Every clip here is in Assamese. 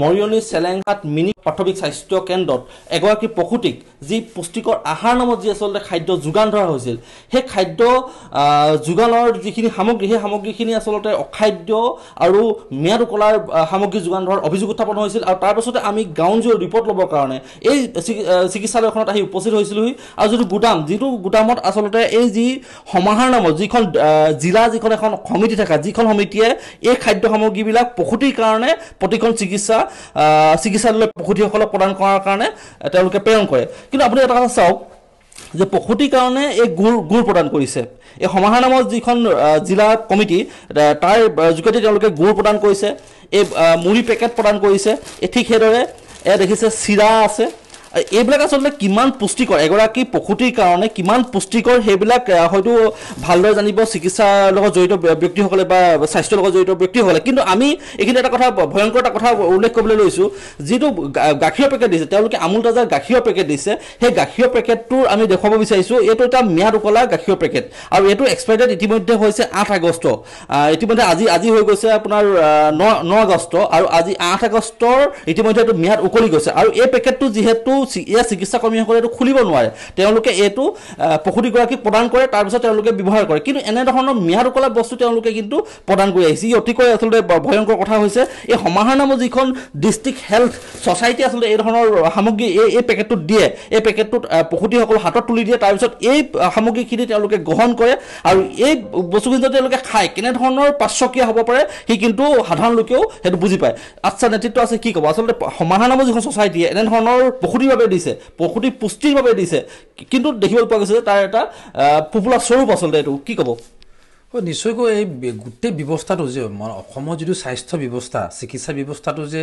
মৰিয়নি চেলেংঘাট মিনি প্ৰাথমিক স্বাস্থ্য কেন্দ্ৰত এগৰাকী প্ৰসূতিক যি পুষ্টিকৰ আহাৰ নামত যি আচলতে খাদ্য যোগান ধৰা হৈছিল সেই খাদ্য যোগানৰ যিখিনি সামগ্ৰী সেই সামগ্ৰীখিনি আচলতে অখাদ্য আৰু ম্যাদ উকলাৰ সামগ্ৰী যোগান ধৰাৰ অভিযোগ উত্থাপন হৈছিল আৰু তাৰপাছতে আমি গাঁওঞ্জীয় ৰিপৰ্ট ল'বৰ কাৰণে এই চিকিৎসালয়খনত আহি উপস্থিত হৈছিলোঁহি আৰু যিটো গোদাম যিটো গোদামত আচলতে এই যি সমাহাৰ নামত যিখন জিলা যিখন এখন সমিতি থকা যিখন সমিতিয়ে এই খাদ্য সামগ্ৰীবিলাক প্ৰসূতিৰ কাৰণে প্ৰতিখন চিকিৎসা বা চিকিৎসালয়লৈ প্ৰসূতিসকলক প্ৰদান কৰাৰ কাৰণে তেওঁলোকে প্ৰেৰণ কৰে কিন্তু আপুনি এটা কথা চাওক যে প্ৰসূতিৰ কাৰণে এই গুড় গুড় প্ৰদান কৰিছে এই সমাহাৰ নামৰ যিখন জিলা কমিটি তাৰ যোগেদি তেওঁলোকে গুড় প্ৰদান কৰিছে এই মুড়ি পেকেট প্ৰদান কৰিছে এই ঠিক সেইদৰে এ দেখিছে চিৰা আছে এইবিলাক আচলতে কিমান পুষ্টিকৰ এগৰাকী প্ৰসূতিৰ কাৰণে কিমান পুষ্টিকৰ সেইবিলাক হয়তো ভালদৰে জানিব চিকিৎসাৰ লগত জড়িত ব্যক্তিসকলে বা স্বাস্থ্যৰ লগত জড়িত ব্যক্তিসকলে কিন্তু আমি এইখিনি এটা কথা ভয়ংকৰ এটা কথা উল্লেখ কৰিবলৈ লৈছোঁ যিটো গাখীৰৰ পেকেট দিছে তেওঁলোকে আমুল তাজাৰ গাখীৰৰ পেকেট দিছে সেই গাখীৰৰ পেকেটটোৰ আমি দেখুৱাব বিচাৰিছোঁ এইটো এটা ম্যাদ উকলা গাখীৰৰ পেকেট আৰু এইটো ডেট ইতিমধ্যে হৈছে আঠ আগষ্ট ইতিমধ্যে আজি আজি হৈ গৈছে আপোনাৰ ন ন আগষ্ট আৰু আজি আঠ আগষ্টৰ ইতিমধ্যে এইটো ম্যাদ উকলি গৈছে আৰু এই পেকেটটো যিহেতু ইয়াৰ কৰ্মীসকলে এইটো খুলিব নোৱাৰে তেওঁলোকে এইটো প্ৰসূতিগৰাকীক প্ৰদান কৰে তাৰপিছত তেওঁলোকে ব্যৱহাৰ কৰে কিন্তু এনেধৰণৰ ম্যাদ উকলা বস্তু তেওঁলোকে কিন্তু প্ৰদান কৰি আহিছে ই অতিকৈ আচলতে ভয়ংকৰ কথা হৈছে এই সমাহাৰ নামৰ যিখন ডিষ্ট্ৰিক্ট হেল্থ ছ'চাইটি আচলতে এই ধৰণৰ সামগ্ৰী এই এই পেকেটটোত দিয়ে এই পেকেটটোত প্ৰসূতিসকল হাতত তুলি দিয়ে তাৰপিছত এই সামগ্ৰীখিনি তেওঁলোকে গ্ৰহণ কৰে আৰু এই বস্তুখিনি যদি তেওঁলোকে খায় কেনেধৰণৰ পাৰ্শ্বক্ৰিয়া হ'ব পাৰে সি কিন্তু সাধাৰণ লোকেও সেইটো বুজি পায় আচ্ছা নেতৃত্ব আছে কি ক'ব আচলতে সমাহাৰ নামৰ যিখন ছ'চাইটি এনেধৰণৰ প্ৰসূতি পুষ্টিৰ বাবে দিছে প্ৰসূতিৰ পুষ্টিৰ বাবে দিছে কিন্তু দেখিবলৈ পোৱা গৈছে যে তাৰ এটা পপুলাৰ স্বৰূপ আচলতে এইটো কি ক'ব হয় নিশ্চয়কৈ এই গোটেই ব্যৱস্থাটো যে অসমৰ যিটো স্বাস্থ্য ব্যৱস্থা চিকিৎসা ব্যৱস্থাটো যে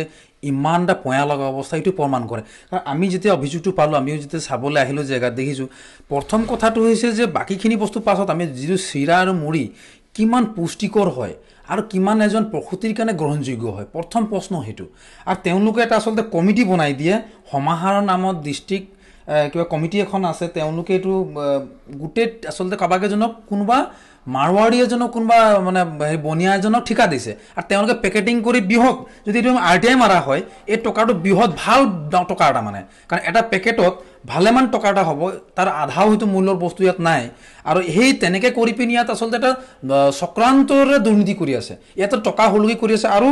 ইমান এটা পঞা লগা অৱস্থা এইটো প্ৰমাণ কৰে কাৰণ আমি যেতিয়া অভিযোগটো পালোঁ আমিও যেতিয়া চাবলৈ আহিলোঁ জেগাত দেখিছোঁ প্ৰথম কথাটো হৈছে যে বাকীখিনি বস্তু পাছত আমি যিটো চিৰা আৰু মুড়ি কিমান পুষ্টিকৰ হয় আৰু কিমান এজন প্ৰসূতিৰ কাৰণে গ্ৰহণযোগ্য হয় প্ৰথম প্ৰশ্ন সেইটো আৰু তেওঁলোকে এটা আচলতে কমিটি বনাই দিয়ে সমাহাৰৰ নামত ডিষ্ট্ৰিক্ট কিবা কমিটি এখন আছে তেওঁলোকেতো গোটেই আচলতে কাবাকেইজনক কোনোবা মাৰোৱাৰী এজনক কোনোবা মানে সেই বনিয়া এজনক ঠিকা দিছে আৰু তেওঁলোকে পেকেটিং কৰি বিহক যদি এইটো আৰ টি আই মাৰা হয় এই টকাটো বিহত ভাল টকা এটা মানে কাৰণ এটা পেকেটত ভালেমান টকা এটা হ'ব তাৰ আধাও হয়তো মূল্যৰ বস্তু ইয়াত নাই আৰু সেই তেনেকৈ কৰি পিনি ইয়াত আচলতে এটা চক্ৰান্তৰে দুৰ্নীতি কৰি আছে ইয়াতে টকা হ'লগে কৰি আছে আৰু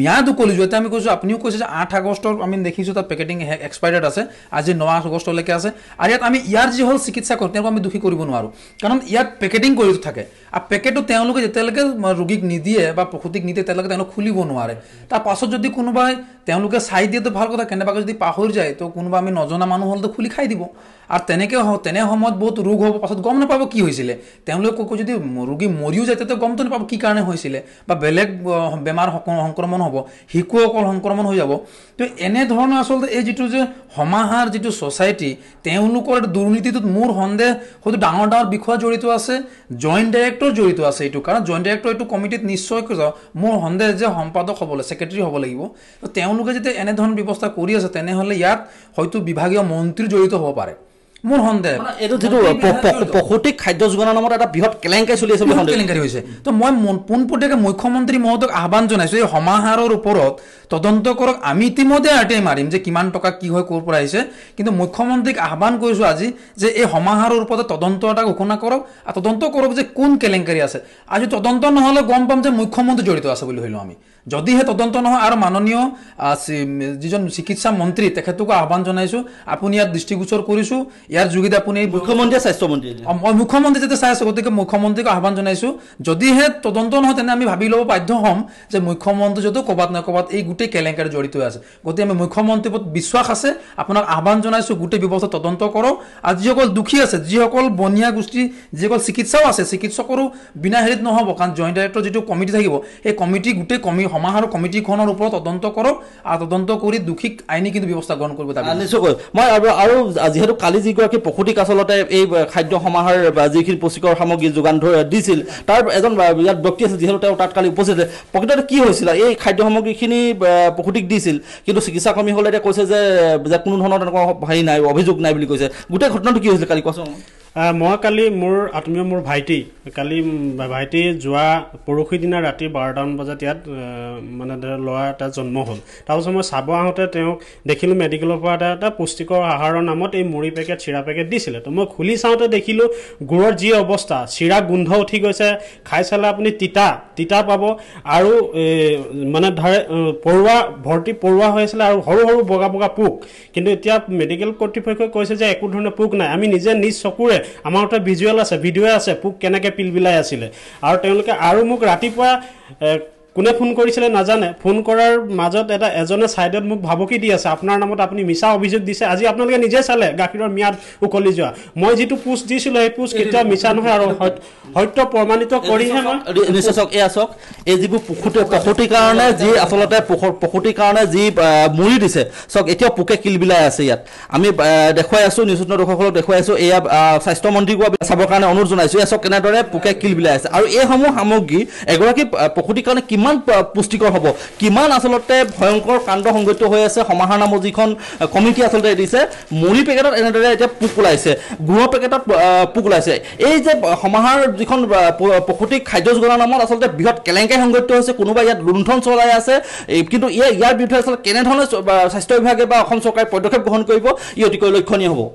ম্যাদ যোৱা এতিয়া আমি কৈছোঁ আপুনিও কৈছে যে আঠ আগষ্টৰ আমি দেখিছোঁ তাত পেকেটিং এক্সপায়াৰ্ড আছে আজি ন আঠ আগষ্টলৈকে আছে আৰু ইয়াত আমি ইয়াৰ যি হ'ল চিকিৎসা কৰোঁ তেওঁলোকক আমি দোষী কৰিব নোৱাৰোঁ কাৰণ ইয়াত পেকেটিং কৰি থাকে পেকেটে আৰু পেকেটটো তেওঁলোকে যেতিয়ালৈকে ৰোগীক নিদিয়ে বা প্ৰসূতিক নিদিয়ে তেতিয়ালৈকে তেওঁলোকে খুলিব নোৱাৰে তাৰ পাছত যদি কোনোবাই তেওঁলোকে চাই দিয়েতো ভাল কথা কেনেবাকৈ যদি পাহৰি যায় তো কোনোবা আমি নজনা মানুহ হ'লেতো খুলি খাই দিব আৰু তেনেকৈ তেনে সময়ত বহুত ৰোগ হ'ব পাছত গম নাপাব কি হৈছিলে তেওঁলোকে কৈ যদি ৰোগী মৰিও যায় তেতিয়া গমটো নাপাব কি কাৰণে হৈছিলে বা বেলেগ বেমাৰ সংক্ৰমণ হ'ব শিশু অকল সংক্ৰমণ হৈ যাব তো এনেধৰণৰ আচলতে এই যিটো যে সমাহাৰ যিটো ছ'চাইটি তেওঁলোকৰ দুৰ্নীতিটোত মোৰ সন্দেহ হয়তো ডাঙৰ ডাঙৰ বিষয় জড়িত আছে জইণ্ট ডাইৰেক্টৰ জড়িত আছে এইটো কাৰণ জইণ্ট ডাইৰেক্টৰ এইটো কমিটিত নিশ্চয়কৈ যাওঁ মোৰ সন্দেহ যে সম্পাদক হ'ব লাগে ছেক্ৰেটেৰী হ'ব লাগিব তেওঁলোকে যেতিয়া এনেধৰণৰ ব্যৱস্থা কৰি আছে তেনেহ'লে ইয়াত হয়তো বিভাগীয় মন্ত্ৰী জড়িত হ'ব পাৰে মোৰ সন্দেহ এইটো যিটো প্ৰসূতিক খাদ্য যোগানৰ নামত এটা বৃহৎ কেলেংকাৰী চলি আছে কেলেংকাৰী হৈছে তো মই পোনপটীয়াকৈ মুখ্যমন্ত্ৰী মহোদয়ক আহ্বান জনাইছোঁ এই সমাহাৰৰ ওপৰত তদন্ত কৰক আমি ইতিমধ্যে আৰ টি আই মাৰিম যে কিমান টকা কি হয় ক'ৰ পৰা আহিছে কিন্তু মুখ্যমন্ত্ৰীক আহ্বান কৰিছোঁ আজি যে এই সমাহাৰৰ ওপৰত তদন্ত এটা ঘোষণা কৰক আৰু তদন্ত কৰক যে কোন কেলেংকাৰী আছে আজি তদন্ত নহ'লে গম পাম যে মুখ্যমন্ত্ৰী জড়িত আছে বুলি ভাবিলোঁ আমি যদিহে তদন্ত নহয় আৰু মাননীয় যিজন চিকিৎসা মন্ত্ৰী তেখেতকো আহ্বান জনাইছোঁ আপুনি ইয়াত দৃষ্টিগোচৰ কৰিছোঁ ইয়াৰ যোগেদি আপুনি মুখ্যমন্ত্ৰীয়ে স্বাস্থ্যমন্ত্ৰী মই মুখ্যমন্ত্ৰী যেতিয়া চাই আছোঁ গতিকে মুখ্যমন্ত্ৰীক আহ্বান জনাইছোঁ যদিহে তদন্ত নহয় তেনে আমি ভাবি ল'ব বাধ্য হ'ম যে মুখ্যমন্ত্ৰী যদিও ক'ৰবাত নহয় ক'ৰবাত এই গোটেই কেলেংকাৰী জড়িত হৈ আছে গতিকে আমি মুখ্যমন্ত্ৰীৰ ওপৰত বিশ্বাস আছে আপোনাক আহ্বান জনাইছোঁ গোটেই ব্যৱস্থা তদন্ত কৰক আৰু যিসকল দোষী আছে যিসকল বনীয়া গোষ্ঠী যিসকল চিকিৎসাও আছে চিকিৎসকৰো বিনা হেৰিত নহ'ব কাৰণ জইণ্ট ডাইৰেক্টৰ যিটো কমিটি থাকিব সেই কমিটি গোটেই কমি সমাহাৰ কমিটিখনৰ ওপৰত তদন্ত কৰক আৰু তদন্ত কৰি দোষীক আইনী কিন্তু ব্যৱস্থা গ্ৰহণ কৰিব নিশ্চয়কৈ মই আৰু আৰু যিহেতু কালি যি দুগৰাকী প্ৰসূতিক আচলতে এই খাদ্য সমাহাৰ যিখিনি পুষ্টিকৰ সামগ্ৰী যোগান ধৰি দিছিল তাৰ এজন বিৰাট ব্যক্তি আছিল যিহেতু তেওঁ তাত কালি উপস্থিত আছিল প্ৰকৃততে কি হৈছিল এই খাদ্য সামগ্ৰীখিনি প্ৰসূতিক দিছিল কিন্তু চিকিৎসা কৰ্মীসকলে এতিয়া কৈছে যে যে কোনো ধৰণৰ তেনেকুৱা হেৰি নাই অভিযোগ নাই বুলি কৈছে গোটেই ঘটনাটো কি হৈছিল কালি কোৱাচোন মই কালি মোৰ আত্মীয় মোৰ ভাইটি কালি ভাইটি যোৱা পৰহি দিনা ৰাতি বাৰটামান বজাত ইয়াত মানে ল'ৰা এটা জন্ম হ'ল তাৰপিছত মই চাব আহোঁতে তেওঁক দেখিলোঁ মেডিকেলৰ পৰা এটা এটা পুষ্টিকৰ আহাৰৰ নামত এই মুড়ি পেকেট চিৰা পেকেট দিছিলে তো মই খুলি চাওঁতে দেখিলোঁ গুৰৰ যি অৱস্থা চিৰা গোন্ধ উঠি গৈছে খাই চালে আপুনি তিতা তিতা পাব আৰু মানে ধৰে পৰুৱা ভৰ্তি পৰুৱা হৈ আছিলে আৰু সৰু সৰু বগা বগা পোক কিন্তু এতিয়া মেডিকেল কৰ্তৃপক্ষই কৈছে যে একো ধৰণৰ পোক নাই আমি নিজে নিজ চকুৰে আমাৰ তাত ভিজুৱেল আছে ভিডিঅ' আছে পোক কেনেকৈ পিলবিলাই আছিলে আৰু তেওঁলোকে আৰু মোক ৰাতিপুৱা কোনে ফোন কৰিছিলে নাজানে ফোন কৰাৰ মাজত এটা এজনে ছাইডত মোক ভাবুকি দি আছে আপোনাৰ নামত আপুনি মিছা অভিযোগ দিছে আজি আপোনালোকে নিজে চালে গাখীৰৰ ম্যাদ উকলি যোৱা মই যিটো পোষ্ট দিছিলোঁ সেই পোষ্ট কেতিয়াও মিছা নহয় আৰু সত্য প্ৰমাণিত কৰিহে মই চাওক এয়া চাওক এই যিবোৰ পশুটো পশুটিৰ কাৰণে যি আচলতে পশুটিৰ কাৰণে যি মুৰি দিছে চাওক এতিয়াও পোকে কিলবিলাই আছে ইয়াত আমি দেখুৱাই আছোঁ নিউজ দৰ্শকসকলক দেখুৱাই আছোঁ এয়া স্বাস্থ্যমন্ত্ৰীকো চাবৰ কাৰণে অনুৰোধ জনাইছোঁ এয়া চাওক কেনেদৰে পোকে কিলবিলাই আছে আৰু এইসমূহ সামগ্ৰী এগৰাকী পশুটিৰ কাৰণে কিমান কিমান পুষ্টিকৰ হ'ব কিমান আচলতে ভয়ংকৰ কাণ্ড সংঘটিত হৈ আছে সমাহাৰ নামৰ যিখন কমিটি আচলতে দিছে মুড়ি পেকেটত এনেদৰে এতিয়া পোক ওলাইছে গুড়ৰ পেকেটত পোক ওলাইছে এই যে সমাহাৰ যিখন প্ৰসূতিক খাদ্য যোগানৰ নামত আচলতে বৃহৎ কেলেংকাই সংঘটিত হৈছে কোনোবাই ইয়াত লুণ্ঠন চলাই আছে কিন্তু ইয়াৰ ইয়াৰ বিৰুদ্ধে আচলতে কেনেধৰণে স্বাস্থ্য বিভাগে বা অসম চৰকাৰে পদক্ষেপ গ্ৰহণ কৰিব ই অতিকৈ লক্ষণীয় হ'ব